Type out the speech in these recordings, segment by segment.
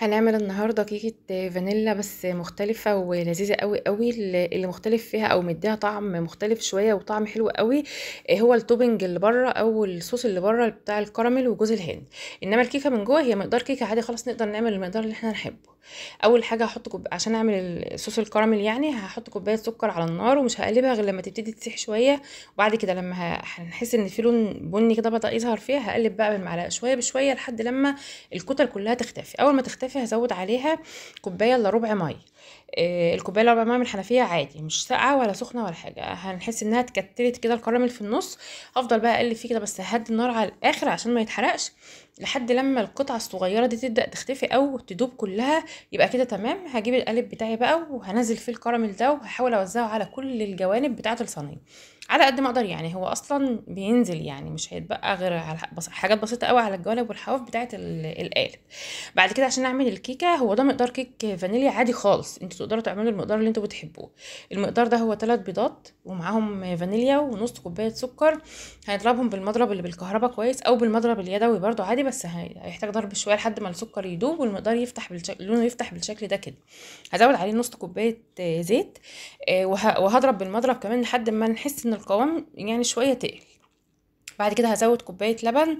هنعمل النهارده كيكه فانيلا بس مختلفه ولذيذه قوي قوي اللي مختلف فيها او مديها طعم مختلف شويه وطعم حلو قوي آه، هو التوبنج اللي بره او الصوص اللي بره بتاع الكراميل وجوز الهند انما الكيكه من جوه هي مقدار كيكه عادي خلاص نقدر نعمل المقدار اللي احنا نحبه اول حاجه هحط كوب عشان اعمل صوص الكراميل يعني هحط كوبايه سكر على النار ومش هقلبها غير لما تبتدي تسيح شويه وبعد كده لما هنحس ان في لون بني كده بدا يظهر فيها هقلب بقى بالمعلقه شويه بشويه لحد لما الكتل كلها تختفي اول ما تختفي هزود عليها كوبايه الا ربع ميه آه، الكوبايه الربع ميه من الحنفيه عادي مش ساقعه ولا سخنه ولا حاجه هنحس انها اتكتلت كده الكراميل في النص هفضل بقى اقلب فيه كده بس هدي النار على الاخر عشان ما يتحرقش لحد لما القطعه الصغيره دي تبدا تختفي او تدوب كلها يبقى كده تمام هجيب القالب بتاعي بقى وهنزل فيه الكراميل ده وهحاول اوزعه على كل الجوانب بتاعه الصينيه على قد ما اقدر يعني هو اصلا بينزل يعني مش هيتبقى غير على حاجات بسيطه قوي على الجوانب والحواف بتاعه القالب بعد كده عشان اعمل الكيكه هو ده مقدار كيك فانيليا عادي خالص انتوا تقدروا تعملوا المقدار اللي انتوا بتحبوه المقدار ده هو ثلاث بيضات ومعاهم فانيليا ونص كوبايه سكر هنضربهم بالمضرب اللي بالكهرباء كويس او بالمضرب اليدوي برده عادي بس هيحتاج ضرب شويه لحد ما السكر يدوب والمقدار يفتح بالشكل لونه يفتح بالشكل ده كده هزود عليه نص كوبايه زيت آه، وهضرب بالمضرب كمان لحد ما نحس ان القوام يعني شوية تقل بعد كده هزود كوباية لبن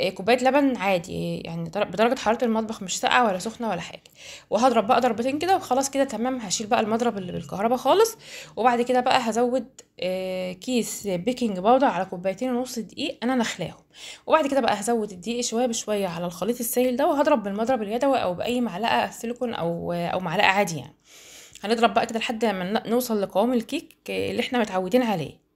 آه، كوباية لبن عادي يعني بدرجة حرارة المطبخ مش ساقعة ولا سخنة ولا حاجة وهضرب بقى ضربتين كده وخلاص كده تمام هشيل بقى المضرب اللي بالكهرباء خالص وبعد كده بقى هزود آه، كيس بيكنج باودر على كوبايتين ونص دقيق انا نخلاهم وبعد كده بقى هزود الدقيق شوية بشوية على الخليط السائل ده وهضرب بالمضرب اليدوي او بأي معلقة سيليكون او او معلقة عادي يعني هنضرب بقى كده لحد ما نوصل لقوام الكيك اللي احنا متعودين عليه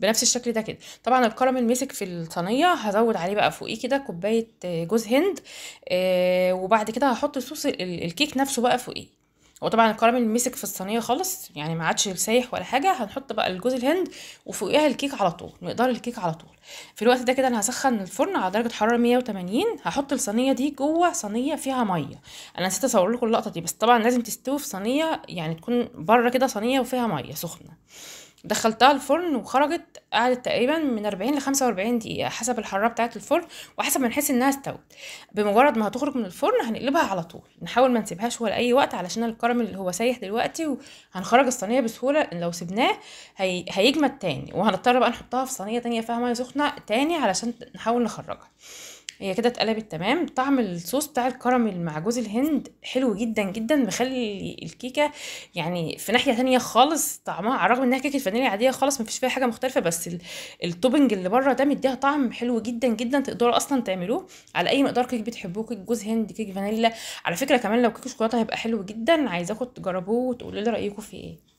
بنفس الشكل ده كده طبعا الكرم المسك في الصينيه هزود عليه بقى فوقيه كده كوبايه آه، جوز هند آه، وبعد كده هحط صوص الكيك نفسه بقى فوقيه هو طبعا المسك في الصينيه خالص يعني ما عادش سايح ولا حاجه هنحط بقى الجوز الهند وفوقيها الكيك على طول مقدار الكيك على طول في الوقت ده كده انا هسخن الفرن على درجه حراره 180 هحط الصينيه دي جوه صينيه فيها ميه انا نسيت اصور لكم اللقطه دي بس طبعا لازم تستوي في صينيه يعني تكون بره كده صينيه وفيها ميه سخنه دخلتها الفرن وخرجت قعدت تقريبا من 40 ل 45 دقيقه حسب الحراره بتاعه الفرن وحسب ما نحس انها استوت بمجرد ما هتخرج من الفرن هنقلبها على طول نحاول ما نسيبهاش ولا اي وقت علشان الكراميل اللي هو سايح دلوقتي وهنخرج الصينيه بسهوله لو سيبناه هي... هيجمد تاني وهنضطر بقى نحطها في صينيه تانية فيها ميه سخنه تاني علشان نحاول نخرجها هي كده اتقلبت تمام طعم الصوص بتاع الكراميل مع جوز الهند حلو جدا جدا مخلي الكيكه يعني في ناحيه تانية خالص طعمها على الرغم انها كيكه فانيليا عاديه خالص مفيش فيها حاجه مختلفه بس التوبنج اللي بره ده مديها طعم حلو جدا جدا تقدروا اصلا تعملوه على اي مقدار كيك بتحبوه كيك جوز هند كيك فانيلا على فكره كمان لو كيك شوكولاته هيبقى حلو جدا عايزاكم تجربوه وتقولوا لي رايكم فيه ايه